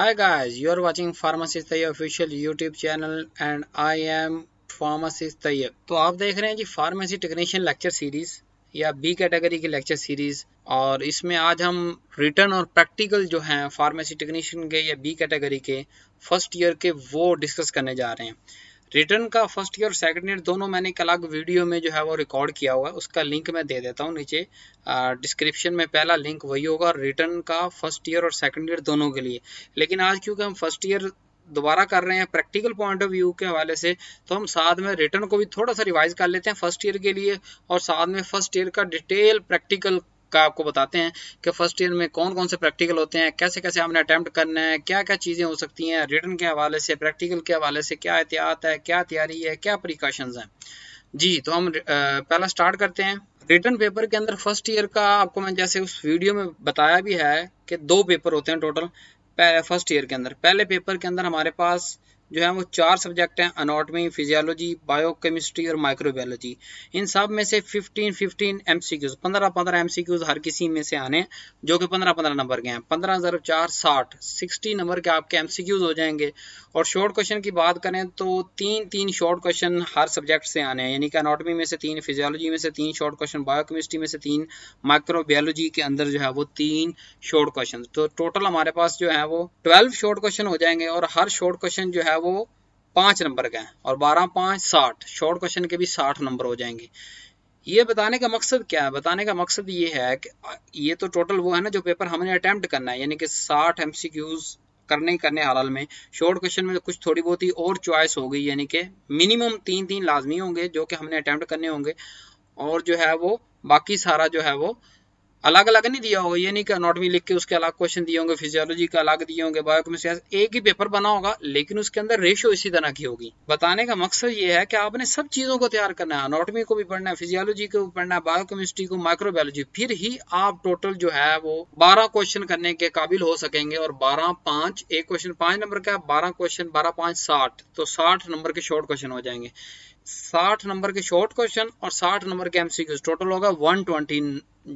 Hi guys, you are watching Pharmacist Tayyab official YouTube channel and I am Pharmacist Tayyab. तो आप देख रहे हैं जी pharmacy technician lecture series या बी कैटेगरी की लेक्चर सीरीज और इसमें आज हम रिटर्न और प्रैक्टिकल जो हैं फार्मेसी टेक्नीशियन के या बी कैटेगरी के फर्स्ट ईयर के वो डिस्कस करने जा रहे हैं रिटर्न का फर्स्ट ईयर और सेकंड ईयर दोनों मैंने एक अलग वीडियो में जो है वो रिकॉर्ड किया हुआ है उसका लिंक मैं दे देता हूँ नीचे डिस्क्रिप्शन में पहला लिंक वही होगा रिटर्न का फर्स्ट ईयर और सेकंड ईयर दोनों के लिए लेकिन आज क्योंकि हम फर्स्ट ईयर दोबारा कर रहे हैं प्रैक्टिकल पॉइंट ऑफ व्यू के हवाले से तो हम साथ में रिटर्न को भी थोड़ा सा रिवाइज कर लेते हैं फर्स्ट ईयर के लिए और साथ में फर्स्ट ईयर का डिटेल प्रैक्टिकल का आपको बताते हैं कि फर्स्ट ईयर में कौन कौन से प्रैक्टिकल होते हैं कैसे कैसे हमने अटैम्प्ट करना है क्या क्या चीज़ें हो सकती हैं रिटर्न के हवाले से प्रैक्टिकल के हवाले से क्या एहतियात है क्या तैयारी है क्या प्रिकॉशंस हैं जी तो हम पहला स्टार्ट करते हैं रिटर्न पेपर के अंदर फर्स्ट ईयर का आपको मैंने जैसे उस वीडियो में बताया भी है कि दो पेपर होते हैं टोटल फर्स्ट ईयर के अंदर पहले पेपर के अंदर हमारे पास जो है वो चार सब्जेक्ट हैं अनाटमी फिजियोलॉजी बायोकेमिस्ट्री और माइक्रोबायोलॉजी इन सब में से 15 15 एमसीक्यूज 15 15 एमसीक्यूज हर किसी में से आने जो कि 15 15 नंबर के हैं पंद्रह हज़ार चार साठ सिक्सटी नंबर के आपके एमसीक्यूज हो जाएंगे और शॉर्ट क्वेश्चन की बात करें तो तीन तीन शॉर्ट क्वेश्चन हर सब्जेक्ट से आने हैं यानी कि अनाटमी में से तीन फिजियोलॉजी में से तीन शॉर्ट क्वेश्चन बायोकेमिस्ट्री में से तीन माइक्रोबायोलॉजी के अंदर जो है वो तीन शॉर्ट क्वेश्चन तो टोटल हमारे पास जो है वो ट्वेल्व शॉर्ट क्वेश्चन हो जाएंगे और हर शॉर्ट क्वेश्चन जो है है वो पांच नंबर का है और बारह पांच साठ शॉर्ट क्वेश्चन के भी साठ नंबर हो जाएंगे ये बताने का मकसद क्या है बताने का मकसद ये है कि ये तो टोटल वो है ना जो पेपर हमने अटेम्प्ट करना है यानी कि साठ एम करने करने हाल में शॉर्ट क्वेश्चन में तो कुछ थोड़ी बहुत ही और चॉइस हो गई यानी कि मिनिमम तीन तीन लाजमी होंगे जो कि हमने अटैम्प्ट करने होंगे और जो है वो बाकी सारा जो है वो अलग अलग नहीं दिया होगा ये नहीं कि अनोटमी लिख के उसके अलग क्वेश्चन दिए होंगे फिजियोलॉजी का अलग दिए होंगे बायोकेमिस्ट्री एक ही पेपर बना होगा लेकिन उसके अंदर रेशियो इसी तरह की होगी बताने का मकसद ये है कि आपने सब चीज़ों को तैयार करना है अनोटमी को भी पढ़ना है फिजियोलॉजी को भी पढ़ना है बायोकेमिस्ट्री को माइक्रोबायोलॉजी फिर ही आप टोटल जो है वो बारह क्वेश्चन करने के काबिल हो सकेंगे और बारह पांच एक क्वेश्चन पांच नंबर का बारह क्वेश्चन बारह पांच साठ तो साठ नंबर के शॉर्ट क्वेश्चन हो जाएंगे साठ नंबर के शॉर्ट क्वेश्चन और साठ नंबर के एमसीक्यूज टोटल होगा वन ट्वेंटी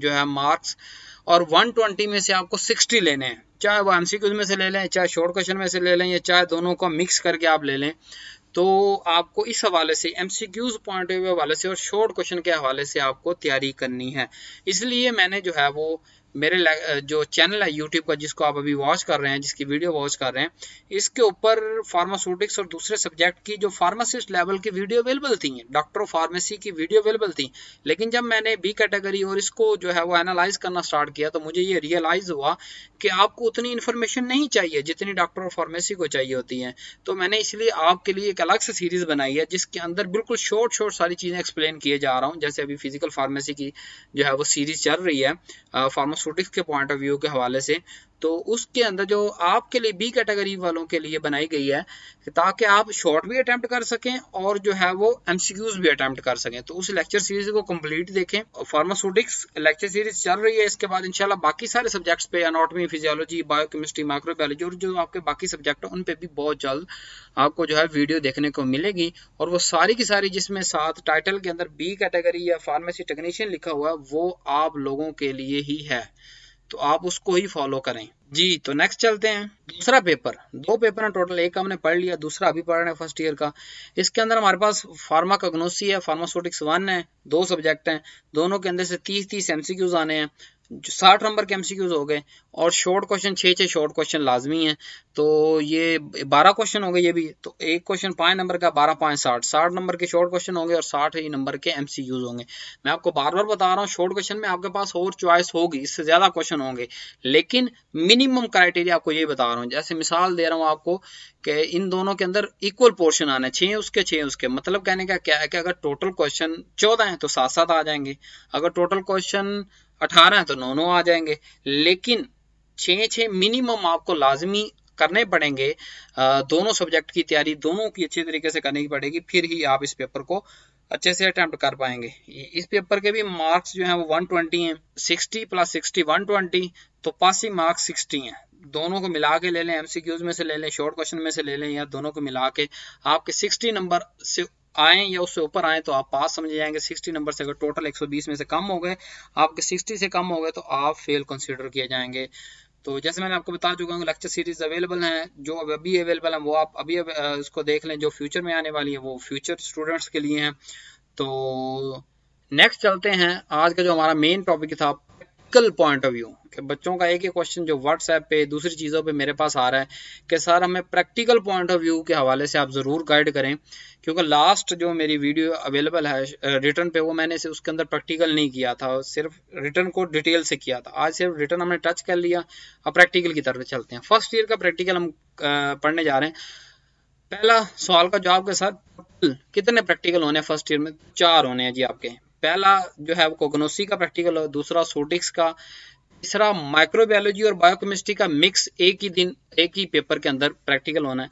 जो है मार्क्स और वन ट्वेंटी में से आपको सिक्सटी लेने हैं चाहे वो एमसीक्यूज में से ले लें चाहे शॉर्ट क्वेश्चन में से ले लें या चाहे दोनों को मिक्स करके आप ले लें तो आपको इस हवाले से M C Qs point of view हवाले से और शॉर्ट क्वेश्चन के हवाले से आपको तैयारी करनी है इसलिए मैंने जो है वो मेरे जो चैनल है यूट्यूब का जिसको आप अभी वॉच कर रहे हैं जिसकी वीडियो वॉच कर रहे हैं इसके ऊपर फार्मास्यूटिक्स और दूसरे सब्जेक्ट की जो फार्मासिस्ट लेवल की वीडियो अवेलेबल थी डॉक्टर ऑफ फार्मेसी की वीडियो अवेलेबल थी लेकिन जब मैंने बी कैटेगरी और इसको जो है वो एनालाइज करना स्टार्ट किया तो मुझे ये रियलाइज हुआ कि आपको उतनी इन्फॉर्मेशन नहीं चाहिए जितनी डॉक्टर ऑफ फार्मेसी को चाहिए होती है तो मैंने इसलिए आपके लिए एक अलग से सीरीज बनाई है जिसके अंदर बिल्कुल शॉर्ट शॉर्ट सारी चीजें एक्सप्लेन किए जा रहा हूँ जैसे अभी फिजिकल फार्मेसी की जो है वो सीरीज चल रही है फार्मास फार्मास्यूटिक्स के पॉइंट ऑफ व्यू के हवाले से तो उसके अंदर जो आपके लिए बी कैटेगरी वालों के लिए बनाई गई है ताकि आप शॉर्ट भी अटैम्प्ट कर सकें और जो है वो एमसीक्यूज भी अटैम्प्ट कर सकें तो उस लेक्चर सीरीज को कंप्लीट देखें फार्मास्यूटिक्स लेक्चर सीरीज चल रही है इसके बाद इंशाल्लाह बाकी सारे सब्जेक्ट्स पे अनोटमी फिजियोलॉजी बायोकेमिस्ट्री माइक्रोबायोलॉजी और जो आपके बाकी सब्जेक्ट हैं उन पर भी बहुत जल्द आपको जो है वीडियो देखने को मिलेगी और वो सारी की सारी जिसमें साथ टाइटल के अंदर बी कैटेगरी या फार्मेसी टेक्नीशियन लिखा हुआ है वो आप लोगों के लिए ही है तो आप उसको ही फॉलो करें जी तो नेक्स्ट चलते हैं दूसरा पेपर दो पेपर हैं टोटल एक हमने पढ़ लिया दूसरा अभी पढ़ रहे हैं फर्स्ट ईयर का इसके अंदर हमारे पास फार्मा कग्नोसी है फार्मास्यूटिक्स वन है दो सब्जेक्ट हैं दोनों के अंदर से तीस तीस एमसीक्यूज आने हैं साठ नंबर के एमसीक्यूज हो गए और शॉर्ट क्वेश्चन छः छः शॉर्ट क्वेश्चन लाजमी है तो ये बारह क्वेश्चन हो गए ये भी तो एक क्वेश्चन पाँच नंबर का बारह पाँच साठ साठ नंबर के शॉर्ट क्वेश्चन होंगे और साठ ही नंबर के एमसीक्यूज होंगे मैं आपको बार बार बता रहा हूँ शॉर्ट क्वेश्चन में आपके पास और चॉइस होगी इससे ज़्यादा क्वेश्चन होंगे लेकिन मिनिमम क्राइटेरिया आपको ये बता रहा हूँ जैसे मिसाल दे रहा हूँ आपको कि इन दोनों के अंदर इक्वल पोर्शन आना है छः उसके छः उसके मतलब कहने का क्या है कि अगर टोटल क्वेश्चन चौदह हैं तो सात सात आ जाएंगे अगर टोटल क्वेश्चन अठारह तो नौ नौ आ जाएंगे लेकिन छः छः मिनिमम आपको लाजमी करने पड़ेंगे दोनों सब्जेक्ट की तैयारी दोनों की अच्छे तरीके से करनी पड़ेगी फिर ही आप इस पेपर को अच्छे से अटैम्प्ट कर पाएंगे इस पेपर के भी मार्क्स जो हैं वो 120 हैं 60 प्लस सिक्सटी वन ट्वेंटी तो पासिंग मार्क्स 60 हैं दोनों को मिला के ले लें एमसीक्यूज में से ले लें शॉर्ट क्वेश्चन में से ले लें या दोनों को मिला के आपके सिक्सटी नंबर से आए या उससे ऊपर आए तो आप पास समझे जाएंगे 60 नंबर से अगर टोटल 120 में से कम हो गए आपके 60 से कम हो गए तो आप फेल कंसिडर किए जाएंगे तो जैसे मैंने आपको बता चुका हूँ लेक्चर सीरीज अवेलेबल हैं जो अभी अवेलेबल हैं वो आप अभी उसको देख लें जो फ्यूचर में आने वाली है वो फ्यूचर स्टूडेंट्स के लिए हैं तो नेक्स्ट चलते हैं आज का जो हमारा मेन टॉपिक था प्रैक्टिकल पॉइंट ऑफ व्यू कि बच्चों का एक ही क्वेश्चन जो व्हाट्सएप पे दूसरी चीज़ों पे मेरे पास आ रहा है कि सर हमें प्रैक्टिकल पॉइंट ऑफ व्यू के हवाले से आप ज़रूर गाइड करें क्योंकि लास्ट जो मेरी वीडियो अवेलेबल है रिटर्न पे वो मैंने से उसके अंदर प्रैक्टिकल नहीं किया था सिर्फ रिटर्न को डिटेल से किया था आज सिर्फ रिटर्न हमने टच कर लिया अब प्रैक्टिकल की तरफ चलते हैं फर्स्ट ईयर का प्रैक्टिकल हम पढ़ने जा रहे हैं पहला सवाल का जवाब के साथ कितने प्रैक्टिकल होने हैं फर्स्ट ईयर में चार होने हैं जी आपके पहला जो है कोगनोसी का प्रैक्टिकल दूसरा सोटिक्स का तीसरा माइक्रोबायोलॉजी और बायोकेमिस्ट्री का मिक्स एक ही दिन एक ही पेपर के अंदर प्रैक्टिकल होना है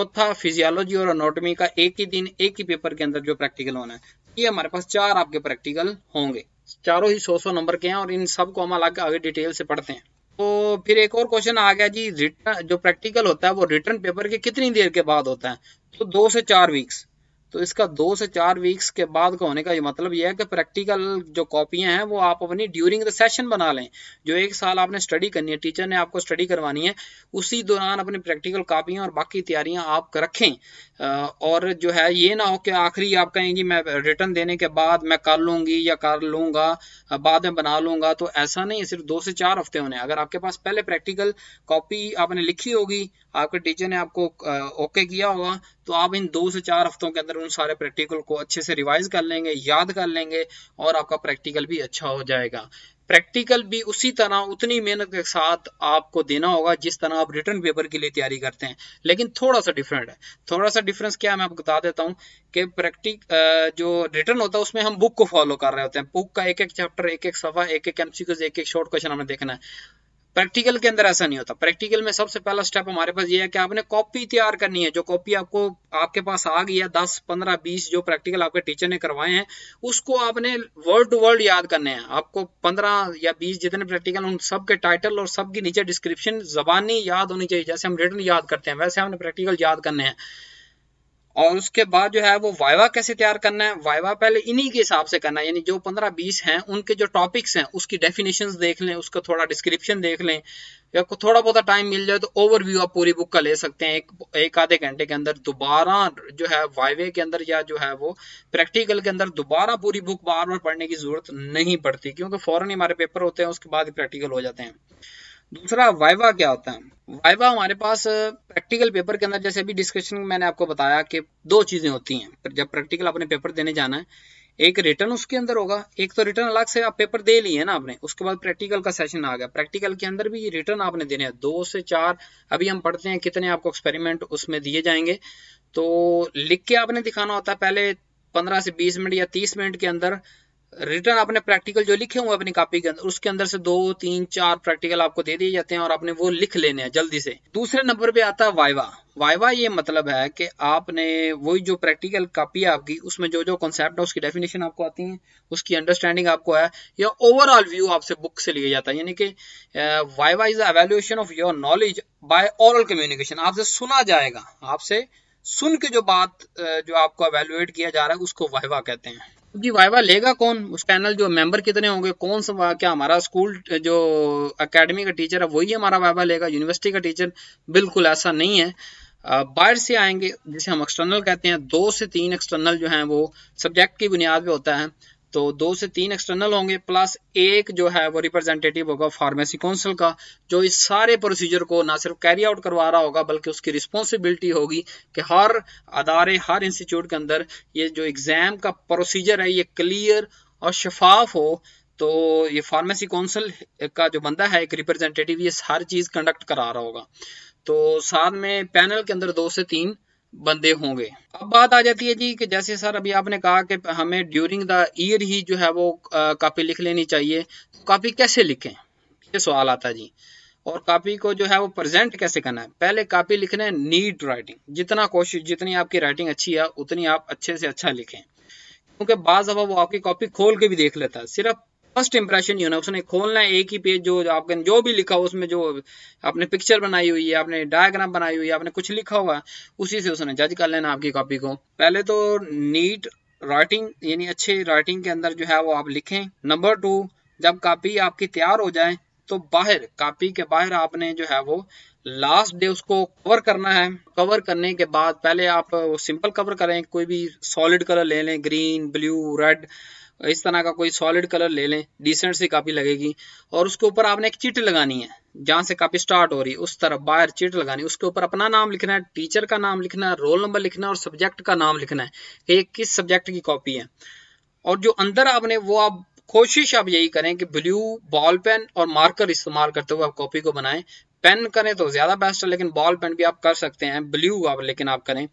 चौथा तो फिजियोलॉजी और अनोटमी का एक ही दिन एक ही पेपर के अंदर जो प्रैक्टिकल होना है ये हमारे पास चार आपके प्रैक्टिकल होंगे चारों ही सौ सौ नंबर के हैं और इन सब को हम अलग आगे डिटेल से पढ़ते हैं तो फिर एक और क्वेश्चन आ गया जी रिटर्न जो प्रैक्टिकल होता है वो रिटर्न पेपर के कितनी देर के बाद होता है तो दो से चार वीक्स तो इसका दो से चार वीक्स के बाद का होने का ये मतलब ये है कि प्रैक्टिकल जो कॉपियां हैं वो आप अपनी ड्यूरिंग द सेशन बना लें जो एक साल आपने स्टडी करनी है टीचर ने आपको स्टडी करवानी है उसी दौरान अपनी प्रैक्टिकल कापियां और बाकी तैयारियां आप रखें और जो है ये ना हो कि आखिरी आप कहेंगी मैं रिटर्न देने के बाद मैं कर लूंगी या कर लूंगा बाद में बना लूंगा तो ऐसा नहीं सिर्फ दो से चार हफ्ते होने अगर आपके पास पहले प्रैक्टिकल कॉपी आपने लिखी होगी आपके टीचर ने आपको ओके किया होगा तो आप इन दो से चार हफ्तों के अंदर उन सारे प्रैक्टिकल को अच्छे से रिवाइज कर लेंगे याद कर लेंगे और आपका प्रैक्टिकल भी अच्छा हो जाएगा प्रैक्टिकल भी उसी तरह उतनी मेहनत के साथ आपको देना होगा जिस तरह आप रिटर्न पेपर के लिए तैयारी करते हैं लेकिन थोड़ा सा डिफरेंट है थोड़ा सा डिफरेंस क्या है मैं आपको बता देता हूँ कि प्रैक्टिक जो रिटर्न होता है उसमें हम बुक को फॉलो कर रहे होते हैं बुक का एक एक चैप्टर एक एक सफा एक एक एमसीक्यूज एक एक शॉर्ट क्वेश्चन हमें देखना है प्रैक्टिकल के अंदर ऐसा नहीं होता प्रैक्टिकल में सबसे पहला स्टेप हमारे पास ये है कि आपने कॉपी तैयार करनी है जो कॉपी आपको आपके पास आ गई है दस पंद्रह बीस जो प्रैक्टिकल आपके टीचर ने करवाए हैं उसको आपने वर्ड टू वर्ड याद करने हैं आपको पंद्रह या बीस जितने प्रैक्टिकल उन सब के टाइटल और सबके नीचे डिस्क्रिप्शन जबानी याद होनी चाहिए जैसे हम रिटर्न याद करते हैं वैसे हमने प्रैक्टिकल याद करने हैं और उसके बाद जो है वो वाइवा कैसे तैयार करना है वाइवा पहले इन्हीं के हिसाब से करना है यानी जो पंद्रह बीस हैं उनके जो टॉपिक्स हैं उसकी डेफिनेशन देख लें उसका थोड़ा डिस्क्रिप्शन देख लें या को थोड़ा बहुत टाइम मिल जाए तो ओवरव्यू आप पूरी बुक का ले सकते हैं एक एक आधे घंटे के अंदर दोबारा जो है वाइवे के अंदर या जो है वो प्रैक्टिकल के अंदर दोबारा पूरी बुक बार बार पढ़ने की जरूरत नहीं पड़ती क्योंकि फॉरन ही हमारे पेपर होते हैं उसके बाद ही प्रैक्टिकल हो जाते हैं दूसरा वाइवा क्या होता है वाइवा हमारे पास प्रैक्टिकल पेपर के अंदर जैसे अभी डिस्कशन में मैंने आपको बताया कि दो चीज़ें होती हैं जब प्रैक्टिकल आपने पेपर देने जाना है एक रिटर्न उसके अंदर होगा एक तो रिटर्न अलग से आप पेपर दे लिए ना आपने उसके बाद प्रैक्टिकल का सेशन आ गया प्रैक्टिकल के अंदर भी रिटर्न आपने देने हैं दो से चार अभी हम पढ़ते हैं कितने आपको एक्सपेरिमेंट उसमें दिए जाएंगे तो लिख के आपने दिखाना होता है पहले पंद्रह से बीस मिनट या तीस मिनट के अंदर रिटर्न आपने प्रैक्टिकल जो लिखे हुए अपनी कॉपी के अंदर उसके अंदर से दो तीन चार प्रैक्टिकल आपको दे दिए जाते हैं और आपने वो लिख लेने हैं जल्दी से दूसरे नंबर पे आता है वाइवा वाइवा ये मतलब है कि आपने वही जो प्रैक्टिकल कॉपी है आपकी उसमें जो जो कॉन्सेप्ट है उसकी डेफिनेशन आपको आती है उसकी अंडरस्टैंडिंग आपको है या ओवरऑल व्यू आपसे बुक से लिया जाता है यानी कि viva is evaluation of your knowledge by oral communication आपसे सुना जाएगा आपसे सुन के जो बात जो आपको अवेल्युएट किया जा रहा है उसको वाइवा कहते हैं क्योंकि वाइवा लेगा कौन उस पैनल जो मेंबर कितने होंगे कौन सा क्या हमारा स्कूल जो एकेडमी का टीचर है वही हमारा वाइवा लेगा यूनिवर्सिटी का टीचर बिल्कुल ऐसा नहीं है बाहर से आएंगे जिसे हम एक्सटर्नल कहते हैं दो से तीन एक्सटर्नल जो हैं वो सब्जेक्ट की बुनियाद पे होता है तो दो से तीन एक्सटर्नल होंगे प्लस एक जो है वो रिप्रेजेंटेटिव होगा फार्मेसी काउंसिल का जो इस सारे प्रोसीजर को ना सिर्फ कैरी आउट करवा रहा होगा बल्कि उसकी रिस्पॉन्सिबिलिटी होगी कि हर अदारे हर इंस्टीट्यूट के अंदर ये जो एग्ज़ाम का प्रोसीजर है ये क्लियर और शफाफ हो तो ये फार्मेसी काउंसिल का जो बंदा है एक रिप्रेजेंटेटिव ये हर चीज़ कंडक्ट करा रहा होगा तो साथ में पैनल के अंदर दो से तीन बंदे होंगे अब बात आ जाती है जी कि जैसे सर अभी आपने कहा कि हमें ड्यूरिंग द ईयर ही जो है वो कापी लिख लेनी चाहिए तो कापी कैसे लिखें ये सवाल आता जी और कापी को जो है वो प्रेजेंट कैसे करना है पहले कापी लिखना है नीट राइटिंग जितना कोशिश जितनी आपकी राइटिंग अच्छी है उतनी आप अच्छे से अच्छा लिखें क्योंकि बाज वो आपकी कॉपी खोल के भी देख लेता है सिर्फ फर्स्ट इंप्रेशन ही होना उसने खोलना है एक ही पेज जो आपने जो भी लिखा हो उसमें जो आपने पिक्चर बनाई हुई है आपने डायग्राम बनाई हुई है आपने कुछ लिखा हुआ उसी से उसने जज कर लेना आपकी कॉपी को पहले तो नीट राइटिंग यानी अच्छे राइटिंग के अंदर जो है वो आप लिखें नंबर टू जब कापी आपकी तैयार हो जाए तो बाहर कापी के बाहर आपने जो है वो लास्ट डे उसको कवर करना है कवर करने के बाद पहले आप वो सिंपल कवर करें कोई भी सॉलिड कलर ले लें ग्रीन ब्लू रेड इस तरह का कोई सॉलिड कलर ले लें डिसेंट सी कापी लगेगी और उसके ऊपर आपने एक चिट लगानी है जहां से कापी स्टार्ट हो रही है उस तरफ बाहर चिट लगानी उसके ऊपर अपना नाम लिखना है टीचर का नाम लिखना है रोल नंबर लिखना है और सब्जेक्ट का नाम लिखना है कि ये किस सब्जेक्ट की कॉपी है और जो अंदर आपने वो आप कोशिश आप यही करें कि ब्लू बॉल पेन और मार्कर इस्तेमाल करते हुए आप कॉपी को बनाएं पेन करें तो ज़्यादा बेस्ट है लेकिन बॉल पेन भी आप कर सकते हैं ब्लू आप लेकिन आप करें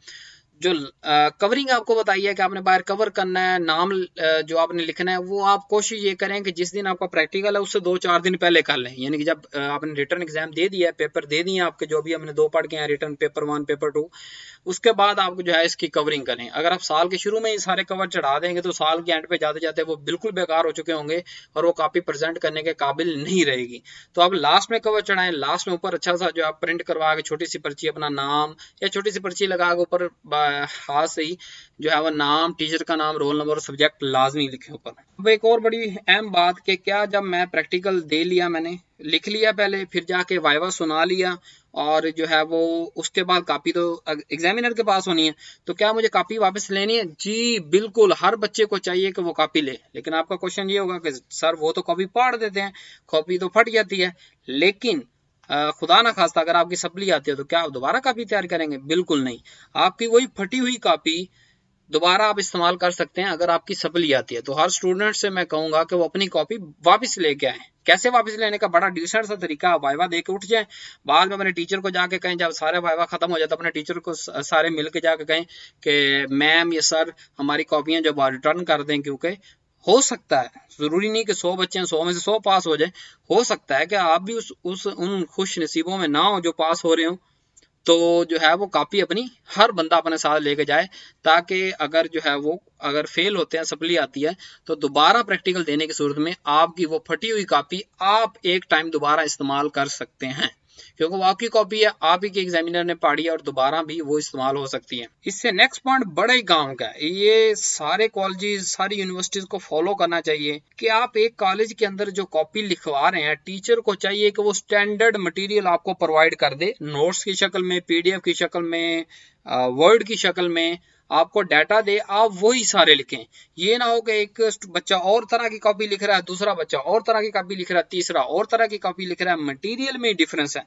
जो कवरिंग आपको बताई है कि आपने बाहर कवर करना है नाम जो आपने लिखना है वो आप कोशिश ये करें कि जिस दिन आपका प्रैक्टिकल है उससे दो चार दिन पहले कर लें यानी कि जब आपने रिटर्न एग्जाम दे दिया है पेपर दे दिए आपके जो भी हमने दो पढ़ के हैं written paper one paper two उसके बाद आप जो है इसकी कवरिंग करें अगर आप साल के शुरू में ही सारे कवर चढ़ा देंगे तो साल के एंड पे जाते जाते वो बिल्कुल बेकार हो चुके होंगे और वो कापी प्रेजेंट करने के काबिल नहीं रहेगी तो आप लास्ट में कवर चढ़ाएं लास्ट में ऊपर अच्छा सा जो आप प्रिंट करवा के छोटी सी पर्ची अपना नाम या छोटी सी पर्ची लगा के ऊपर हाथ से ही जो है वो नाम टीचर का नाम रोल नंबर सब्जेक्ट लाजमी लिखे ऊपर अब एक और बड़ी अहम बात कि क्या जब मैं प्रैक्टिकल दे लिया मैंने लिख लिया पहले फिर जाके वाइवा सुना लिया और जो है वो उसके बाद कापी तो एग्जामिनर के पास होनी है तो क्या मुझे कापी वापस लेनी है जी बिल्कुल हर बच्चे को चाहिए कि वो कापी ले लेकिन आपका क्वेश्चन ये होगा कि सर वो तो कॉपी पाड़ देते हैं कॉपी तो फट जाती है लेकिन खुदा ना खास्ता अगर आपकी सप्ली आती है तो क्या आप दोबारा कापी तैयार करेंगे बिल्कुल नहीं आपकी वही फटी हुई कापी दोबारा आप इस्तेमाल कर सकते हैं अगर आपकी सप्ली आती है तो हर स्टूडेंट से मैं कहूंगा कि वो अपनी कॉपी वापस लेके आए कैसे वापस लेने का बड़ा डिसेंट सा तरीका है वाइवा दे के उठ जाए बाद में अपने टीचर को जाके कहें जब सारे वाइवा खत्म हो जाए तो अपने टीचर को सारे मिल के जाके कहें कि मैम ये सर हमारी कॉपियां जब रिटर्न कर दें क्योंकि हो सकता है जरूरी नहीं कि सौ बच्चे सौ में से सौ पास हो जाए हो सकता है कि आप भी उस उस उन खुश नसीबों में ना हो जो पास हो रहे हो तो जो है वो कापी अपनी हर बंदा अपने साथ लेके जाए ताकि अगर जो है वो अगर फेल होते हैं सप्ली आती है तो दोबारा प्रैक्टिकल देने की सूरत में आपकी वो फटी हुई कापी आप एक टाइम दोबारा इस्तेमाल कर सकते हैं क्योंकि वो आपकी कॉपी है आप ही के एग्जामिनर ने पढ़ी है और दोबारा भी वो इस्तेमाल हो सकती है इससे नेक्स्ट पॉइंट बड़े गाँव का ये सारे कॉलेजेस सारी यूनिवर्सिटीज को फॉलो करना चाहिए कि आप एक कॉलेज के अंदर जो कॉपी लिखवा रहे हैं टीचर को चाहिए कि वो स्टैंडर्ड मटेरियल आपको प्रोवाइड कर दे नोट्स की शक्ल में पीडीएफ की शक्ल में वर्ड uh, की शक्ल में आपको डाटा दे आप वही सारे लिखें ये ना हो कि एक बच्चा और तरह की कॉपी लिख रहा है दूसरा बच्चा और तरह की कॉपी लिख रहा है तीसरा और तरह की कॉपी लिख रहा है मटीरियल में डिफरेंस है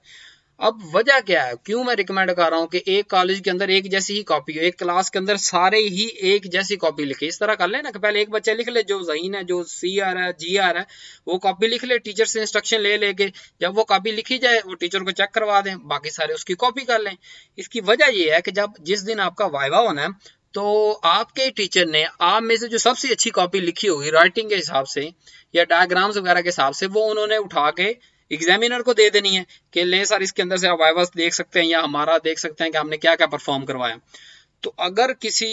अब वजह क्या है क्यों मैं रिकमेंड कर रहा हूँ कि एक कॉलेज के अंदर एक जैसी ही कॉपी हो एक क्लास के अंदर सारे ही एक जैसी कॉपी लिखे इस तरह कर लेना कि पहले एक बच्चा लिख ले जो जहीन है जो सी आर है जी आर है वो कॉपी लिख ले टीचर से इंस्ट्रक्शन ले लेके जब वो कॉपी लिखी जाए वो टीचर को चेक करवा दें बाकी सारे उसकी कॉपी कर लें इसकी वजह ये है कि जब जिस दिन आपका वाइवा होना है तो आपके टीचर ने आप में से जो सबसे अच्छी कॉपी लिखी होगी राइटिंग के हिसाब से या डायग्राम्स वगैरह के हिसाब से वो उन्होंने उठा के एग्जामिनर को दे देनी है कि ले सर इसके अंदर से आप वाइवस देख सकते हैं या हमारा देख सकते हैं कि हमने क्या क्या परफॉर्म करवाया तो अगर किसी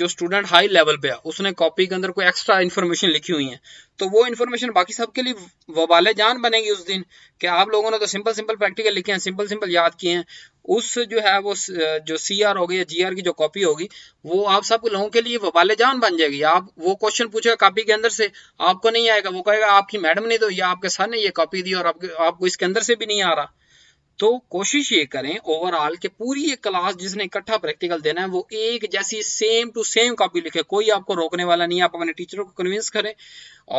जो स्टूडेंट हाई लेवल पे है उसने कॉपी के अंदर कोई एक्स्ट्रा इन्फॉर्मेशन लिखी हुई है तो वो इन्फॉर्मेशन बाकी सबके लिए वबाले जान बनेगी उस दिन कि आप लोगों ने तो सिंपल सिंपल प्रैक्टिकल लिखे हैं सिंपल सिंपल याद किए हैं उस जो है वो जो सी आर होगी या जी आर की जो कॉपी होगी वो आप सब लोगों के लिए वबाल जान बन जाएगी आप वो क्वेश्चन पूछेगा कॉपी के अंदर से आपको नहीं आएगा वो कहेगा आपकी मैडम ने तो या आपके सर ने ये कॉपी दी और आपके आपको इसके अंदर से भी नहीं आ रहा तो कोशिश ये करें ओवरऑल कि पूरी एक क्लास जिसने इकट्ठा प्रैक्टिकल देना है वो एक जैसी सेम टू सेम कॉपी लिखे कोई आपको रोकने वाला नहीं है आप अपने टीचरों को कन्विंस करें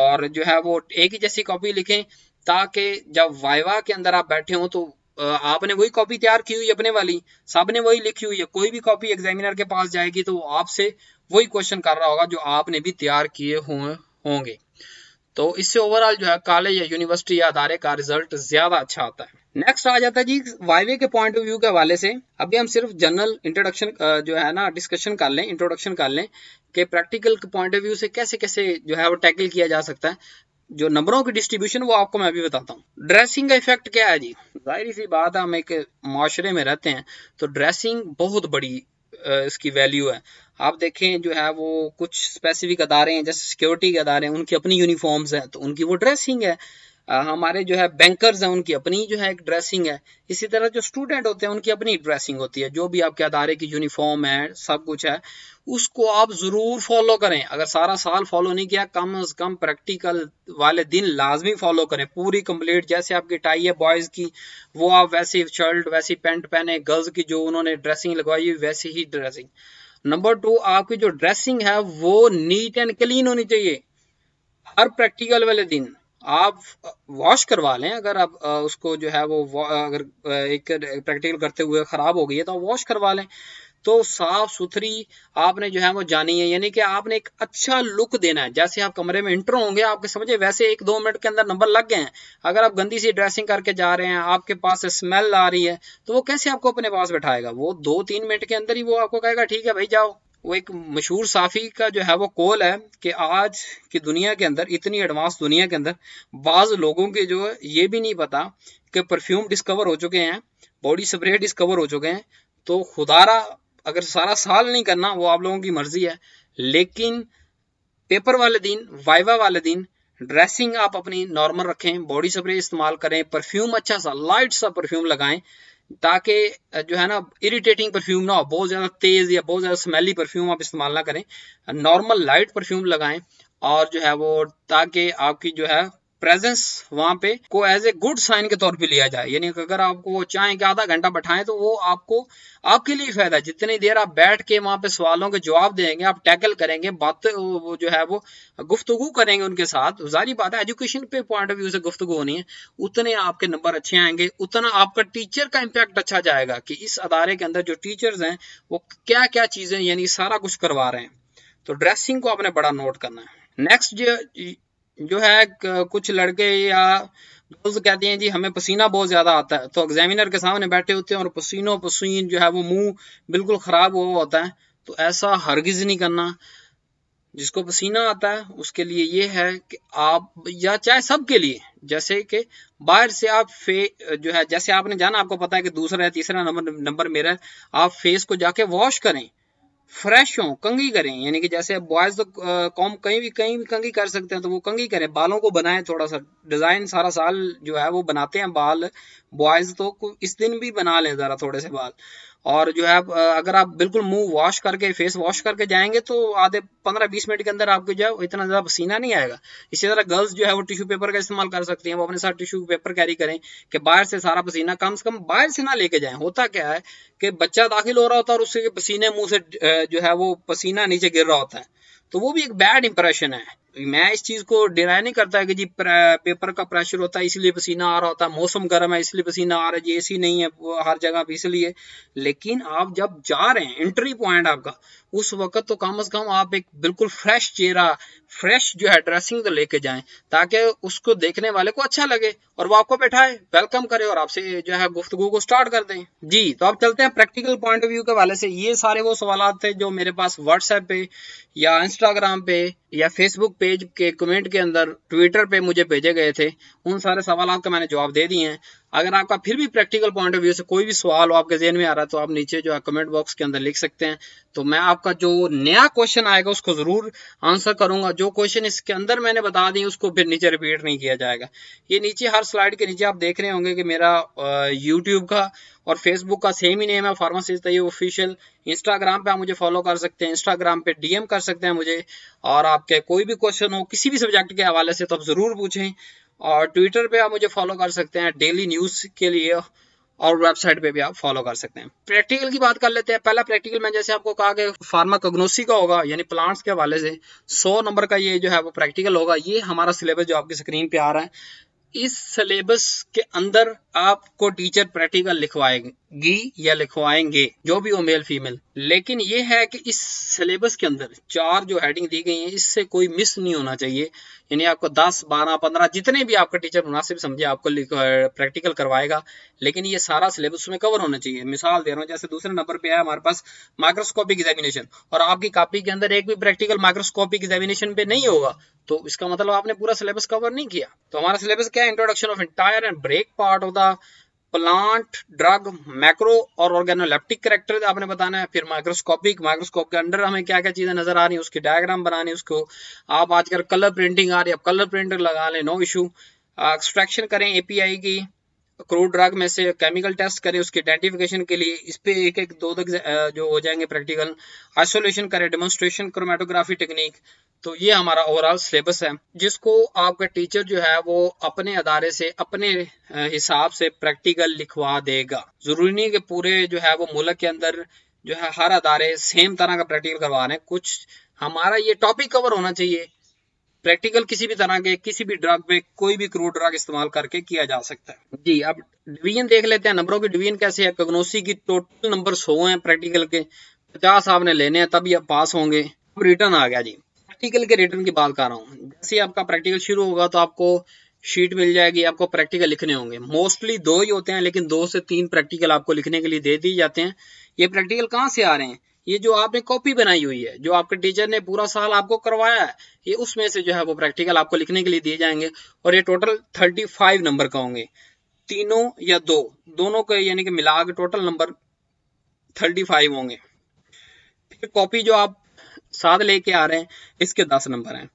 और जो है वो एक ही जैसी कॉपी लिखें ताकि जब वाइवा के अंदर आप बैठे हों तो आपने वही कॉपी तैयार की हुई अपने वाली सबने वही लिखी हुई है कोई भी कॉपी एग्जामिनर के पास जाएगी तो आपसे वही क्वेश्चन कर रहा होगा जो आपने भी तैयार किए होंगे तो इससे ओवरऑल जो है कॉलेज या यूनिवर्सिटी या अदारे का रिजल्ट ज्यादा अच्छा आता है नेक्स्ट आ जाता है जी वाईवे के पॉइंट ऑफ व्यू के हवाले से अभी हम सिर्फ जनरल इंट्रोडक्शन जो है ना डिस्कशन कर लें इंट्रोडक्शन कर लें कि प्रैक्टिकल पॉइंट ऑफ व्यू से कैसे कैसे जो है वो टैकल किया जा सकता है जो नंबरों की डिस्ट्रीब्यूशन वो आपको मैं अभी बताता हूँ ड्रेसिंग का इफेक्ट क्या है जी जाहिर सी बात है हम एक माशरे में रहते हैं तो ड्रेसिंग बहुत बड़ी इसकी वैल्यू है आप देखें जो है वो कुछ स्पेसिफिक अदारे हैं जैसे सिक्योरिटी के अदारे हैं उनकी अपनी यूनिफॉर्म्स हैं तो उनकी वो ड्रेसिंग है हमारे जो है बैंकर्स हैं उनकी अपनी जो है एक ड्रेसिंग है इसी तरह जो स्टूडेंट होते हैं उनकी अपनी ड्रेसिंग होती है जो भी आपके अदारे की यूनिफॉर्म है सब कुछ है उसको आप ज़रूर फॉलो करें अगर सारा साल फॉलो नहीं किया कम अज़ कम प्रैक्टिकल वाले दिन लाजमी फॉलो करें पूरी कंप्लीट जैसे आपकी टाई है बॉयज़ की वो आप वैसे शर्ट वैसी पेंट पहने गर्ल्स की जो उन्होंने ड्रेसिंग लगवाई हुई वैसी ही ड्रेसिंग नंबर टू आपकी जो ड्रेसिंग है वो नीट एंड क्लीन होनी चाहिए हर प्रैक्टिकल वाले दिन आप वॉश करवा लें अगर आप उसको जो है वो अगर एक प्रैक्टिकल करते हुए ख़राब हो गई है तो वॉश करवा लें तो साफ सुथरी आपने जो है वो जानी है यानी कि आपने एक अच्छा लुक देना है जैसे आप कमरे में इंटर होंगे आपके समझे वैसे एक दो मिनट के अंदर नंबर लग गए हैं अगर आप गंदी सी ड्रेसिंग करके जा रहे हैं आपके पास स्मेल आ रही है तो वो कैसे आपको अपने पास बैठाएगा वो दो तीन मिनट के अंदर ही वो आपको कहेगा ठीक है भाई जाओ वो एक मशहूर साफ़ी का जो है वो कॉल है कि आज की दुनिया के अंदर इतनी एडवांस दुनिया के अंदर बाज़ लोगों के जो है ये भी नहीं पता कि परफ्यूम डिस्कवर हो चुके हैं बॉडी स्प्रे डिस्कवर हो चुके हैं तो खुदारा अगर सारा साल नहीं करना वो आप लोगों की मर्ज़ी है लेकिन पेपर वाले दिन वाइवा वाले दिन ड्रेसिंग आप अपनी नॉर्मल रखें बॉडी स्प्रे इस्तेमाल करें परफ्यूम अच्छा सा लाइट सा परफ्यूम लगाएं ताकि जो है ना इरिटेटिंग परफ्यूम ना हो बहुत ज़्यादा तेज़ या बहुत ज़्यादा स्मेली परफ्यूम आप इस्तेमाल ना करें नॉर्मल लाइट परफ्यूम लगाएं और जो है वो ताकि आपकी जो है प्रेजेंस वहां पे को एज ए गुड साइन के तौर पे लिया जाए यानी अगर आपको वो चाहें कि आधा घंटा बैठाएं तो वो आपको आपके लिए फायदा है जितनी देर आप बैठ के वहां पे सवालों के जवाब देंगे आप टैकल करेंगे बात वो जो है वो गुफ्तगु करेंगे उनके साथ जारी बात है एजुकेशन पे पॉइंट ऑफ व्यू से गुफ्तगु होनी है उतने आपके नंबर अच्छे आएंगे उतना आपका टीचर का इम्पैक्ट अच्छा जाएगा कि इस अदारे के अंदर जो टीचर्स हैं वो क्या क्या चीजें यानी सारा कुछ करवा रहे हैं तो ड्रेसिंग को आपने बड़ा नोट करना है नेक्स्ट जो है कुछ लड़के या गर्ल्स कहती हैं जी हमें पसीना बहुत ज्यादा आता है तो एग्जामिनर के सामने बैठे होते हैं और पसीनो पसीन जो है वो मुंह बिल्कुल खराब हुआ होता है तो ऐसा हरगिज नहीं करना जिसको पसीना आता है उसके लिए ये है कि आप या चाहे सबके लिए जैसे कि बाहर से आप फे जो है जैसे आपने जाना आपको पता है कि दूसरा है तीसरा नंबर नंबर मेरा है आप फेस को जाके वॉश करें फ्रेश हो कंगी करें यानी कि जैसे बॉयज तो कॉम कहीं भी कहीं भी कंगी कर सकते हैं तो वो कंगी करें बालों को बनाएं थोड़ा सा डिजाइन सारा साल जो है वो बनाते हैं बाल बॉयज तो इस दिन भी बना लें जरा थोड़े से बाल और जो है अगर आप बिल्कुल मुंह वॉश करके फेस वॉश करके जाएंगे तो आधे पंद्रह बीस मिनट के अंदर आपको जो है इतना ज़्यादा पसीना नहीं आएगा इसी तरह गर्ल्स जो है वो टिश्यू पेपर का इस्तेमाल कर सकती हैं वो अपने साथ टिश्यू पेपर कैरी करें कि बाहर से सारा पसीना कम से कम बाहर से ना लेके जाए होता क्या है कि बच्चा दाखिल हो रहा होता है और उसके पसीने मुंह से जो है वो पसीना नीचे गिर रहा होता है तो वो भी एक बैड इंप्रेशन है मैं इस चीज को डिनाई नहीं करता कि जी पेपर का प्रेशर होता है इसलिए पसीना आ रहा होता है मौसम गर्म है इसलिए पसीना आ रहा है जी ए नहीं है हर जगह पे इसलिए लेकिन आप जब जा रहे हैं एंट्री पॉइंट आपका उस वक्त तो कम से कम आप एक बिल्कुल फ्रेश चेहरा फ्रेश जो है ड्रेसिंग तो लेके जाए ताकि उसको देखने वाले को अच्छा लगे और वो आपको बैठाए वेलकम करे और आपसे जो है गुफ्तगु को स्टार्ट कर दें जी तो आप चलते हैं प्रैक्टिकल पॉइंट ऑफ व्यू के वाले से ये सारे वो सवाल थे जो मेरे पास व्हाट्सएप पे या इंस्टाग्राम पे या फेसबुक पेज के कमेंट के अंदर ट्विटर पे मुझे भेजे गए थे उन सारे सवाल का मैंने जवाब दे दिए हैं अगर आपका फिर भी प्रैक्टिकल पॉइंट ऑफ व्यू से कोई भी सवाल आपके जेहन में आ रहा है तो आप नीचे जो है कमेंट बॉक्स के अंदर लिख सकते हैं तो मैं आपका जो नया क्वेश्चन आएगा उसको जरूर आंसर करूंगा जो क्वेश्चन इसके अंदर मैंने बता दी उसको फिर नीचे रिपीट नहीं किया जाएगा ये नीचे हर स्लाइड के नीचे आप देख रहे होंगे कि मेरा यूट्यूब का और फेसबुक का सेम ही नेम है फार्मासी तय ऑफिशियल इंस्टाग्राम पे आप मुझे फॉलो कर सकते हैं इंस्टाग्राम पे डीएम कर सकते हैं मुझे और आपके कोई भी क्वेश्चन हो किसी भी सब्जेक्ट के हवाले से तो आप जरूर पूछें और ट्विटर पे आप मुझे फॉलो कर सकते हैं डेली न्यूज़ के लिए और वेबसाइट पे भी आप फॉलो कर सकते हैं प्रैक्टिकल की बात कर लेते हैं पहला प्रैक्टिकल मैं जैसे आपको कहा कि फार्मा कग्नोसी का होगा यानी प्लांट्स के हवाले से 100 नंबर का ये जो है वो प्रैक्टिकल होगा ये हमारा सिलेबस जो आपकी स्क्रीन पे आ रहा है इस सिलेबस के अंदर आपको टीचर प्रैक्टिकल लिखवाएगी या लिखवाएंगे जो भी हो मेल फीमेल लेकिन ये है कि इस सिलेबस के अंदर चार जो हेडिंग दी गई हैं इससे कोई मिस नहीं होना चाहिए यानी आपको 10, 12, 15 जितने भी आपका टीचर मुनासिब समझे आपको प्रैक्टिकल करवाएगा लेकिन ये सारा सिलेबस में कवर होना चाहिए मिसाल दे रहा हूँ जैसे दूसरे नंबर पे है हमारे पास माइक्रोस्कोपिक एग्जामिनेशन और आपकी कापी के अंदर एक भी प्रैक्टिकल माइक्रोस्कोपिक एग्जामिनेशन पे नहीं होगा तो इसका मतलब आपने पूरा सिलेबस कवर नहीं किया तो हमारा सिलेबस क्या है introduction of entire and break part of the plant drug macro और ऑर्गेनोलेप्टिक करेक्टर आपने बताना है फिर माइक्रोस्कोपिक माइक्रोस्कोप के अंडर हमें क्या क्या चीज़ें नजर आ रही है उसकी डायग्राम बनानी उसको आप आजकल कलर प्रिंटिंग आ रही है आप कलर प्रिंटर लगा लें नो इशू एक्सट्रैक्शन करें एपीआई की क्रूड ड्रग में से केमिकल टेस्ट करें उसकी आइडेंटिफिकेशन के लिए इस पे एक एक दो तक जो हो जाएंगे प्रैक्टिकल आइसोलेशन करें डेमोन्स्ट्रेशन क्रोमेटोग्राफी टेक्निक तो ये हमारा ओवरऑल सिलेबस है जिसको आपका टीचर जो है वो अपने अदारे से अपने हिसाब से प्रैक्टिकल लिखवा देगा जरूरी नहीं कि पूरे जो है वो मुल्क के अंदर जो है हर अदारे सेम तरह का प्रैक्टिकल करवा रहे हैं कुछ हमारा ये टॉपिक कवर होना चाहिए प्रैक्टिकल किसी भी तरह के किसी भी ड्रग पे कोई भी क्रूड ड्रग इस्तेमाल करके किया जा सकता है जी अब डिवीजन देख लेते हैं नंबरों की डिवीजन कैसे है कग्नोसी की टोटल नंबर सौ है प्रैक्टिकल के पचास आपने लेने हैं तभी आप पास होंगे अब रिटर्न आ गया जी प्रैक्टिकल के रिटर्न की बात कर रहा हूँ जैसे आपका प्रैक्टिकल शुरू होगा तो आपको शीट मिल जाएगी आपको प्रैक्टिकल लिखने होंगे मोस्टली दो ही होते हैं लेकिन दो से तीन प्रैक्टिकल आपको लिखने के लिए दे दिए जाते हैं ये प्रैक्टिकल कहाँ से आ रहे हैं ये जो आपने कॉपी बनाई हुई है जो आपके टीचर ने पूरा साल आपको करवाया है ये उसमें से जो है वो प्रैक्टिकल आपको लिखने के लिए दिए जाएंगे और ये टोटल थर्टी फाइव नंबर का होंगे तीनों या दो दोनों के यानी कि मिला के टोटल नंबर थर्टी फाइव होंगे फिर कॉपी जो आप साथ लेके आ रहे हैं इसके दस नंबर हैं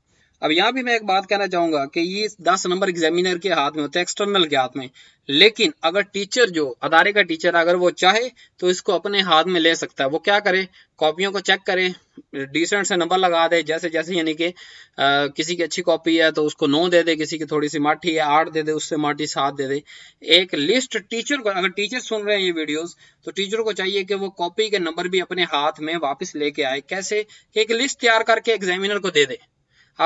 अब यहाँ भी मैं एक बात कहना चाहूंगा कि ये दस नंबर एग्जामिनर के हाथ में होते हैं एक्सटर्नल के हाथ में लेकिन अगर टीचर जो अदारे का टीचर अगर वो चाहे तो इसको अपने हाथ में ले सकता है वो क्या करे कॉपियों को चेक करे डिसेंट से नंबर लगा दे जैसे जैसे यानी कि किसी की अच्छी कॉपी है तो उसको नौ दे दे किसी की थोड़ी सी माठी है आठ दे दे उससे माठी सात दे दे एक लिस्ट टीचर को अगर टीचर सुन रहे हैं ये वीडियोस तो टीचर को चाहिए कि वो कॉपी के नंबर भी अपने हाथ में वापस लेके आए कैसे एक लिस्ट तैयार करके एग्जामिनर को दे दे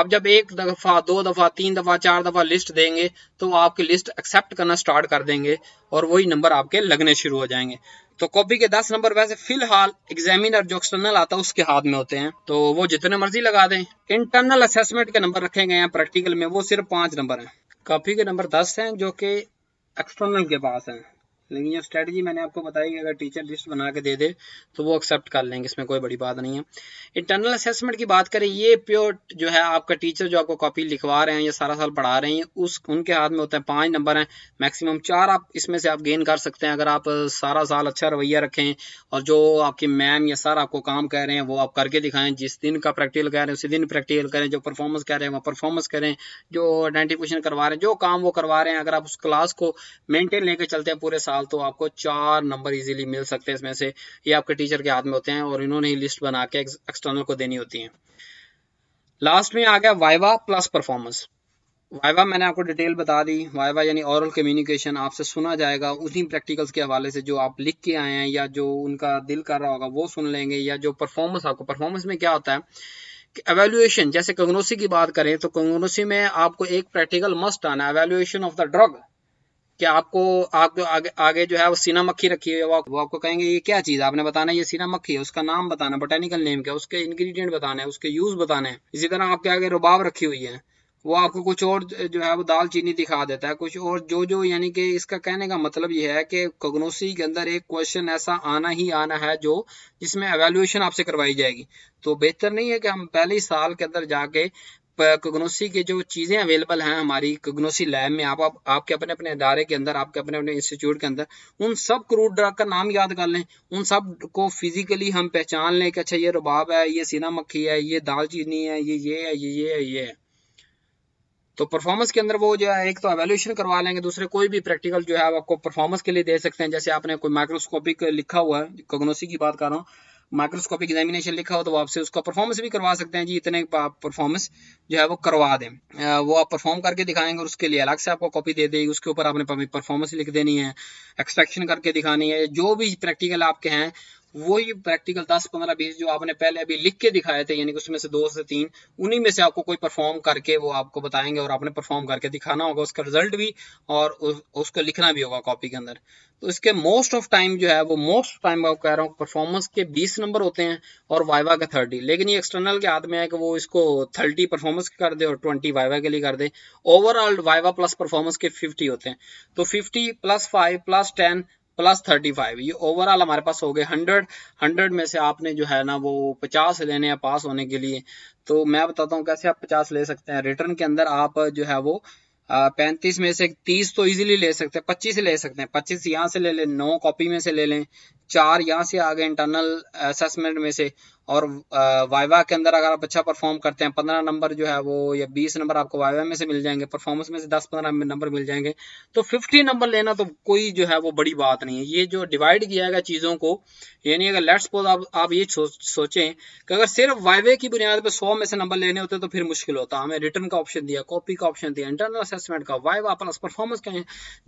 आप जब एक दफ़ा दो दफ़ा तीन दफ़ा चार दफ़ा लिस्ट देंगे तो आपकी लिस्ट एक्सेप्ट करना स्टार्ट कर देंगे और वही नंबर आपके लगने शुरू हो जाएंगे तो कॉपी के दस नंबर वैसे फिलहाल एग्जामिनर जो एक्सटर्नल आता है उसके हाथ में होते हैं तो वो जितने मर्जी लगा दें इंटरनल असेसमेंट के नंबर रखे गए हैं प्रैक्टिकल में वो सिर्फ पांच नंबर हैं कॉपी के नंबर दस हैं जो कि एक्सटर्नल के पास हैं लेकिन ये स्ट्रेटजी मैंने आपको बताई कि अगर टीचर लिस्ट बना के दे दे तो वो एक्सेप्ट कर लेंगे इसमें कोई बड़ी बात नहीं है इंटरनल असेसमेंट की बात करें ये प्योर जो है आपका टीचर जो आपको कॉपी लिखवा रहे हैं या सारा साल पढ़ा रहे हैं उस उनके हाथ में होते हैं पाँच नंबर हैं मैक्सिमम चार आप इसमें से आप गेन कर सकते हैं अगर आप सारा साल अच्छा रवैया रखें और जो आपकी मैम या सर आपको काम कह रहे हैं वो आप करके दिखाएं जिस दिन का प्रैक्टिकल कह रहे हैं उसी दिन प्रैक्टिकल करें जो परफॉर्मेंस कह रहे हैं वो परफॉर्मेंस करें जो आइडेंटिफिकेशन करवा रहे हैं जो काम वो करवा रहे हैं अगर आप उस क्लास को मेनटेन लेके चलते हैं पूरे साल डाल तो आपको चार नंबर इजीली मिल सकते हैं इसमें से ये आपके टीचर के हाथ में होते हैं और इन्होंने ही लिस्ट बना के एक्सटर्नल को देनी होती है लास्ट में आ गया वाइवा प्लस परफॉर्मेंस वाइवा मैंने आपको डिटेल बता दी वाइवा यानी ऑरल कम्युनिकेशन आपसे सुना जाएगा उसी प्रैक्टिकल्स के हवाले से जो आप लिख के आए हैं या जो उनका दिल कर रहा होगा वो सुन लेंगे या जो परफॉर्मेंस आपको परफॉर्मेंस में क्या होता है एवेल्युएशन जैसे कंगनोसी की बात करें तो कंगनोसी में आपको एक प्रैक्टिकल मस्ट आना एवेल्युएशन ऑफ द ड्रग कि आपको जो आगे, आगे जो है वो सीना मक्खी रखी हुई है वो आपको कहेंगे ये क्या चीज़ आपने बताना है ये सीना मक्खी है उसका नाम बताना बोटेनिकल नेम क्या उसके इंग्रेडिएंट बताने है उसके यूज़ बताने हैं इसी तरह आपके आगे रुबाब रखी हुई है वो आपको कुछ और जो है वो दाल चीनी दिखा देता है कुछ और जो जो यानी कि इसका कहने का मतलब ये है कि कग्नोसी के अंदर एक क्वेश्चन ऐसा आना ही आना है जो जिसमें एवेल्युएशन आपसे करवाई जाएगी तो बेहतर नहीं है कि हम पहले साल के अंदर जाके कग्नोसी के जो चीज़ें अवेलेबल हैं हमारी कग्नोसी लैब में आप, आप आपके अपने अपने इदारे के अंदर आपके अपने अपने इंस्टीट्यूट के अंदर उन सब क्रूड ड्रग का नाम याद कर लें उन सब को फिजिकली हम पहचान लें कि अच्छा ये रबाब है ये सीना मक्खी है ये दाल चीनी है ये ये है ये ये है ये है तो परफॉर्मेंस के अंदर वो जो है एक तो एवेल्यूशन करवा लेंगे दूसरे कोई भी प्रैक्टिकल जो है आपको परफॉर्मेंस के लिए दे सकते हैं जैसे आपने कोई माइक्रोस्कोपिक लिखा हुआ है कग्नोसी की बात कर रहा हूँ माइक्रोस्कोपिक एग्जामिनेशन लिखा हो तो वो आपसे उसका परफॉर्मेंस भी करवा सकते हैं जी इतने आप परफॉर्मेंस जो है वो करवा दें वो आप परफॉर्म करके दिखाएंगे और उसके लिए अलग से आपको कॉपी दे देगी उसके ऊपर आपने परफॉर्मेंस लिख देनी है एक्सट्रैक्शन करके दिखानी है जो भी प्रैक्टिकल आपके हैं वही प्रैक्टिकल दस पंद्रह बीस जो आपने पहले अभी लिख के दिखाए थे यानी उसमें से दो से तीन उन्हीं में से आपको कोई परफॉर्म करके वो आपको बताएंगे और आपने परफॉर्म करके दिखाना होगा उसका रिजल्ट भी और उस, उसको लिखना भी होगा कॉपी के अंदर तो इसके मोस्ट ऑफ टाइम जो है वो मोस्ट टाइम कह रहा हूँ परफॉर्मेंस के बीस नंबर होते हैं और वाइवा का थर्टी लेकिन ये एक्सटर्नल के हाथ में है कि वो इसको थर्टी परफॉर्मेंस कर दे और ट्वेंटी वाइवा के लिए कर दे ओवरऑल वाइवा प्लस परफॉर्मेंस के फिफ्टी होते हैं तो fifty plus five plus ten plus thirty five ये ओवरऑल हमारे पास हो गए हंड्रेड हंड्रेड में से आपने जो है ना वो पचास लेने हैं पास होने के लिए तो मैं बताता हूँ कैसे आप पचास ले सकते हैं रिटर्न के अंदर आप जो है वो पैंतीस में से तीस तो इजीली ले सकते हैं पच्चीस ले सकते हैं पच्चीस यहाँ से ले लें नौ कॉपी में से ले लें चार यहाँ से आ गए इंटरनल असेसमेंट में से और वाइवा के अंदर अगर आप अच्छा परफॉर्म करते हैं पंद्रह नंबर जो है वो या बीस नंबर आपको वाइवा में से मिल जाएंगे परफॉर्मेंस में से दस पंद्रह नंबर मिल जाएंगे तो फिफ्टी नंबर लेना तो कोई जो है वो बड़ी बात नहीं है ये जो डिवाइड किया गया चीज़ों को यानी अगर लेट्स सपोज आप, आप ये सोचें कि अगर सिर्फ वाइवे की बुनियाद पर सौ में से नंबर लेने होते तो फिर मुश्किल होता हमें रिटर्न का ऑप्शन दिया कॉपी का ऑप्शन दिया इंटरनल असेसमेंट का वाइवा प्लस परफॉर्मेंस का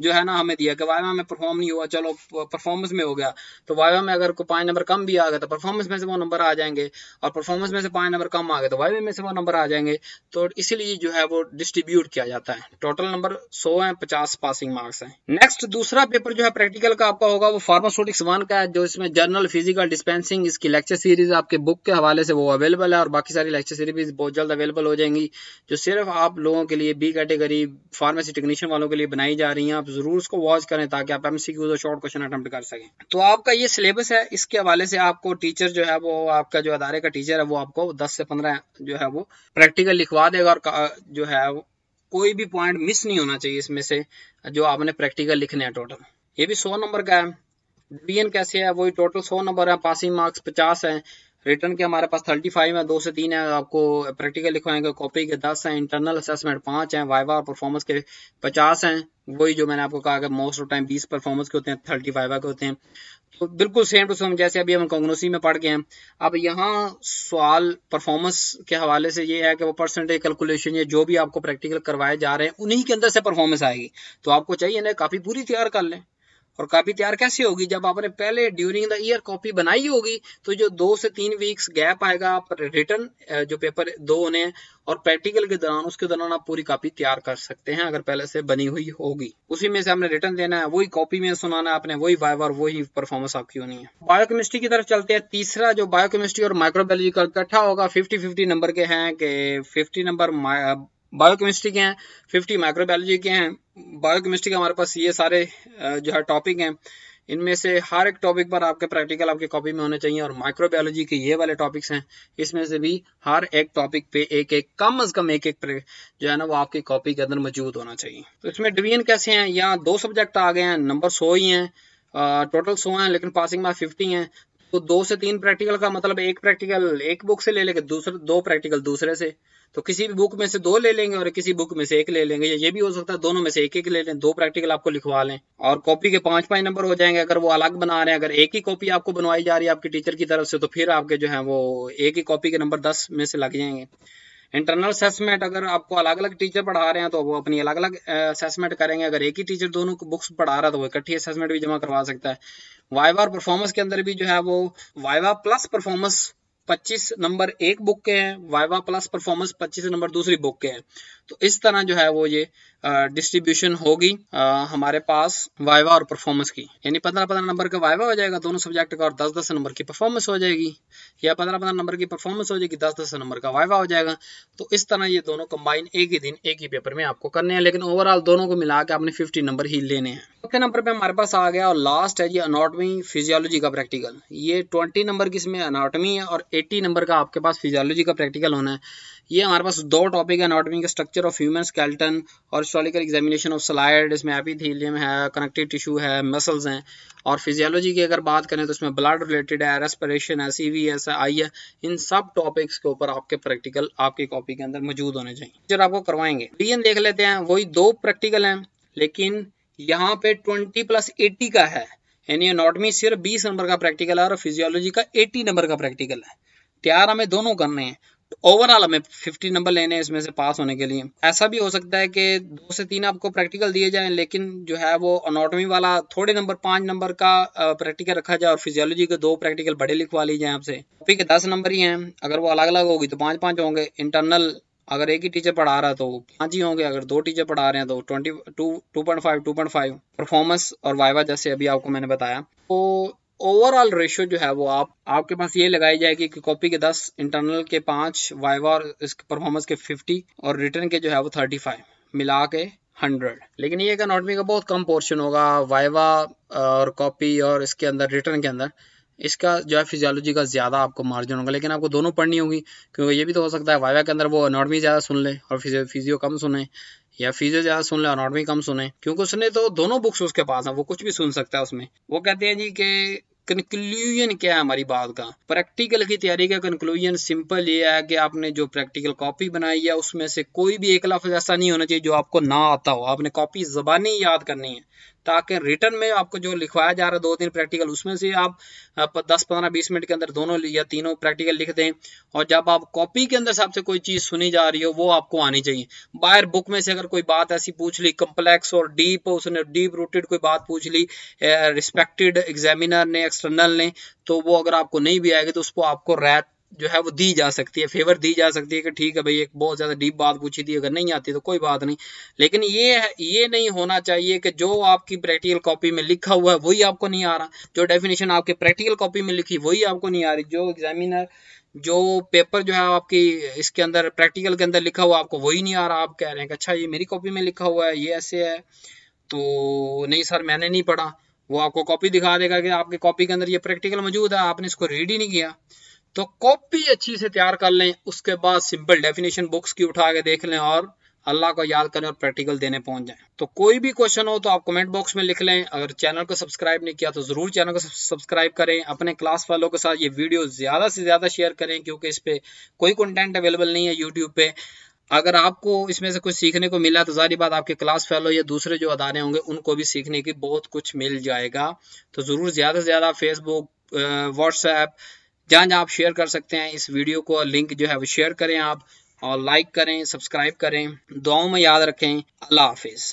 जो है ना हमें दिया कि वाइवा में परफॉर्म नहीं हुआ चलो परफॉर्मेंस में हो गया तो वाइवा में अगर पाँच नंबर कम भी आ गया तो परफॉर्मेंस में से वो नंबर आ जाए जाएंगे और परफॉर्मेंस में से पाँच नंबर कम आ गए तो वाई में से वो नंबर आ जाएंगे तो इसीलिए जो है वो डिस्ट्रीब्यूट किया जाता है टोटल नंबर सौ है पचास पासिंग मार्क्स है नेक्स्ट दूसरा पेपर जो है प्रैक्टिकल का आपका होगा वो फार्मास्यूटिक्स वन का है जो इसमें जनरल फिजिकल डिस्पेंसिंग इसकी लेक्चर सीरीज आपके बुक के हवाले से वो अवेलेबल है और बाकी सारी लेक्चर सीरीज बहुत जल्द अवेलेबल हो जाएंगी जो सिर्फ आप लोगों के लिए बी कैटेगरी फार्मेसी टेक्नीशियन वालों के लिए बनाई जा रही है आप जरूर उसको वॉच करें ताकि आप एमसीक्यूज और शॉर्ट क्वेश्चन अटेम्प्ट कर सकें तो आपका ये सिलेबस है इसके हवाले से आपको टीचर जो है वो आपका आपका जो अदारे का टीचर है वो आपको दस से पंद्रह जो है वो प्रैक्टिकल लिखवा देगा और जो है वो कोई भी पॉइंट मिस नहीं होना चाहिए इसमें से जो आपने प्रैक्टिकल लिखने हैं टोटल ये भी सौ नंबर का है डिवीजन कैसे है वही टोटल सौ नंबर है पासिंग मार्क्स पचास है रिटर्न के हमारे पास थर्टी फाइव है दो से तीन है आपको प्रैक्टिकल लिखवाएंगे कॉपी के दस हैं इंटरनल असेसमेंट पांच हैं वाइवा परफॉर्मेंस के पचास हैं वही जो मैंने आपको कहा कि मोस्ट ऑफ टाइम बीस परफॉर्मेंस के होते हैं थर्टी फाइव के होते हैं तो बिल्कुल सेम टू सेम जैसे अभी हम कांग्रेसी में पढ़ गए हैं अब यहाँ सवाल परफॉर्मेंस के हवाले से ये है कि वो परसेंटेज कैलकुलेशन या जो भी आपको प्रैक्टिकल करवाए जा रहे हैं उन्हीं के अंदर से परफॉर्मेंस आएगी तो आपको चाहिए ना काफ़ी पूरी तैयार कर लें और कॉपी तैयार कैसे होगी जब आपने पहले ड्यूरिंग द ईयर कॉपी बनाई होगी तो जो दो से तीन वीक्स गैप आएगा आप रिटर्न जो पेपर दो होने हैं और प्रैक्टिकल के दौरान उसके दौरान आप पूरी कॉपी तैयार कर सकते हैं अगर पहले से बनी हुई होगी उसी में से आपने रिटर्न देना है वही कॉपी में सुनाना है आपने वही वाइवर वही परफॉर्मेंस आपकी होनी है बायोकेमिस्ट्री की तरफ चलते हैं तीसरा जो बायोकेमिस्ट्री और माइक्रोबायोलॉजी का इकट्ठा होगा फिफ्टी फिफ्टी नंबर के हैं कि फिफ्टी नंबर बायोकेमिस्ट्री के हैं फिफ्टी माइक्रोबायोलॉजी के हैं बायोकेमिस्ट्री के हमारे पास ये सारे जो है टॉपिक हैं इनमें से हर एक टॉपिक पर आपके प्रैक्टिकल आपके कॉपी में होने चाहिए और माइक्रोबायोलॉजी के ये वाले टॉपिक्स हैं इसमें से भी हर एक टॉपिक पे एक एक कम अज कम एक एक जो है ना वो आपकी कॉपी के अंदर मौजूद होना चाहिए तो इसमें डिवीजन कैसे हैं यहाँ दो सब्जेक्ट आ गए हैं नंबर सो ही हैं टोटल सौ हैं लेकिन पासिंग मार्क फिफ्टी हैं तो दो से तीन प्रैक्टिकल का मतलब एक प्रैक्टिकल एक बुक से ले लेके दूसरे दो प्रैक्टिकल दूसरे से तो किसी भी बुक में से दो ले लेंगे और किसी बुक में से एक ले लेंगे ये भी हो सकता है दोनों में से एक एक ले लें दो प्रैक्टिकल आपको लिखवा लें और कॉपी के पांच पांच नंबर हो जाएंगे अगर वो अलग बना रहे हैं अगर एक ही कॉपी आपको बनवाई जा रही है आपके टीचर की तरफ से तो फिर आपके जो है वो एक ही कॉपी के नंबर दस में से लग जाएंगे इंटरनल असेसमेंट अगर आपको अलग अलग टीचर पढ़ा रहे हैं तो वो अपनी अलग अलग असेसमेंट करेंगे अगर एक ही टीचर दोनों को बुक्स पढ़ा रहा है तो वो इकट्ठी असेसमेंट भी जमा करवा सकता है वाइवा और परफॉर्मेंस के अंदर भी जो है वो वाइवा प्लस परफॉर्मेंस 25 नंबर एक बुक के हैं वाइवा प्लस परफॉर्मेंस 25 नंबर दूसरी बुक के हैं तो इस तरह जो है वो ये डिस्ट्रीब्यूशन होगी हमारे पास वाइवा और परफॉर्मेंस की यानी पंद्रह पंद्रह नंबर का वाइवा हो जाएगा दोनों सब्जेक्ट का और दस दस नंबर की परफॉर्मेंस हो जाएगी या पंद्रह पंद्रह नंबर की परफॉर्मेंस हो जाएगी दस दस नंबर का वाइवा हो जाएगा तो इस तरह ये दोनों कंबाइन एक ही दिन एक ही पेपर में आपको करने हैं लेकिन ओवरऑल दोनों को मिला के आपने फिफ्टी नंबर ही लेने हैं चौथे नंबर पर हमारे पास आ गया और लास्ट है ये अनाटमी फिजियोलॉजी का प्रैक्टिकल ये ट्वेंटी नंबर की इसमें अनाटमी है और एट्टी नंबर का आपके पास फिजियोलॉजी का प्रैक्टिकल होना है ये हमारे पास दो टॉपिक है अनाटमी का स्ट्रक्चर ऑफ ह्यूमन स्केल्टन और हिस्टोरिकल एग्जामिनेशन ऑफ स्लाइड इसमें एपिथीलियम है कनेक्टिव टिश्यू है मसल्स हैं और फिजियोलॉजी की अगर बात करें तो इसमें ब्लड रिलेटेड है रेस्परेशन है सी वी एस है आई है इन सब टॉपिक्स के ऊपर आपके प्रैक्टिकल आपकी कॉपी के अंदर मौजूद होने चाहिए टीचर आपको करवाएंगे एन देख लेते हैं वही दो प्रैक्टिकल हैं लेकिन यहाँ पे ट्वेंटी प्लस एटी का है यानी नॉटमी सिर्फ बीस नंबर का प्रैक्टिकल है और फिजियोलॉजी का एटी नंबर का प्रैक्टिकल है तैयार हमें दोनों करने हैं ओवरऑल हमें 50 नंबर लेने हैं इसमें से पास होने के लिए ऐसा भी हो सकता है कि दो से तीन आपको प्रैक्टिकल दिए जाएं लेकिन जो है वो अनोटमी वाला थोड़े नंबर पांच नंबर का प्रैक्टिकल रखा जाए और फिजियोलॉजी के दो प्रैक्टिकल बड़े लिखवा ली जाए आपसे टॉपिक के दस नंबर ही हैं अगर वो अलग अलग होगी तो पाँच पाँच होंगे इंटरनल अगर एक ही टीचर पढ़ा रहा तो पाँच ही होंगे अगर दो टीचर पढ़ा रहे हैं तो ट्वेंटी टू टू परफॉर्मेंस और वाइवा जैसे अभी आपको मैंने बताया तो ओवरऑल रेशियो जो है वो आप आपके पास ये लगाई जाएगी कि कॉपी के 10 इंटरनल के 5 वाइवा और इसके परफॉर्मेंस के 50 और रिटर्न के जो है वो 35 मिला के 100 लेकिन ये इकोनॉटमी का बहुत कम पोर्शन होगा वाइवा और कॉपी और इसके अंदर रिटर्न के अंदर इसका जो है फिजियोलॉजी का ज़्यादा आपको मार्जिन होगा लेकिन आपको दोनों पढ़नी होगी क्योंकि ये भी तो हो सकता है वाइवा के अंदर वो अनॉटमी ज़्यादा सुन ले और फिजियो कम सुने या फिजियो ज्यादा सुन ले अनॉटमी कम सुने क्योंकि उसने तो दोनों बुक्स उसके पास है वो कुछ भी सुन सकता है उसमें वो कहते हैं जी के कंक्लूजन क्या है हमारी बात का प्रैक्टिकल की तैयारी का कंक्लूजन सिंपल ये है कि आपने जो प्रैक्टिकल कॉपी बनाई है उसमें से कोई भी एक लफ्ज ऐसा नहीं होना चाहिए जो आपको ना आता हो आपने कॉपी जबानी याद करनी है ताकि रिटर्न में आपको जो लिखवाया जा रहा है दो तीन प्रैक्टिकल उसमें से आप दस पंद्रह बीस मिनट के अंदर दोनों या तीनों प्रैक्टिकल लिख दें और जब आप कॉपी के अंदर से कोई चीज़ सुनी जा रही हो वो आपको आनी चाहिए बाहर बुक में से अगर कोई बात ऐसी पूछ ली कम्प्लेक्स और डीप उसने डीप रूटेड कोई बात पूछ ली रिस्पेक्टेड एग्जामिनर ने एक्सटर्नल ने तो वो अगर आपको नहीं भी आएगी तो उसको आपको रैत जो है वो दी जा सकती है फेवर दी जा सकती है कि ठीक है भाई एक बहुत ज़्यादा डीप बात पूछी थी अगर नहीं आती तो कोई बात नहीं लेकिन ये ये नहीं होना चाहिए कि जो आपकी प्रैक्टिकल कॉपी में लिखा हुआ है वही आपको नहीं आ रहा जो डेफिनेशन आपके प्रैक्टिकल कॉपी में लिखी वही आपको नहीं आ रही जो एग्जामिनर जो पेपर जो है आपकी इसके अंदर प्रैक्टिकल के अंदर लिखा हुआ आपको वही नहीं आ रहा आप कह रहे हैं कि अच्छा ये मेरी कॉपी में लिखा हुआ है ये ऐसे है तो नहीं सर मैंने नहीं पढ़ा वो आपको कॉपी दिखा देगा कि आपकी कॉपी के अंदर ये प्रैक्टिकल मौजूद है आपने इसको रीड ही नहीं किया तो कॉपी अच्छी से तैयार कर लें उसके बाद सिंपल डेफिनेशन बुक्स की उठा के देख लें और अल्लाह को याद करें और प्रैक्टिकल देने पहुंच जाएं तो कोई भी क्वेश्चन हो तो आप कमेंट बॉक्स में लिख लें अगर चैनल को सब्सक्राइब नहीं किया तो ज़रूर चैनल को सब्सक्राइब करें अपने क्लास वालों के साथ ये वीडियो ज़्यादा से ज़्यादा शेयर करें क्योंकि इस पर कोई कंटेंट अवेलेबल नहीं है यूट्यूब पे अगर आपको इसमें से कुछ सीखने को मिला तो जारी बात आपके क्लास फेलो या दूसरे जो अदारे होंगे उनको भी सीखने की बहुत कुछ मिल जाएगा तो ज़रूर ज़्यादा से ज़्यादा फेसबुक व्हाट्सएप जहाँ जहाँ आप शेयर कर सकते हैं इस वीडियो को लिंक जो है वो शेयर करें आप और लाइक करें सब्सक्राइब करें दुआओं में याद रखें अल्लाह हाफिज़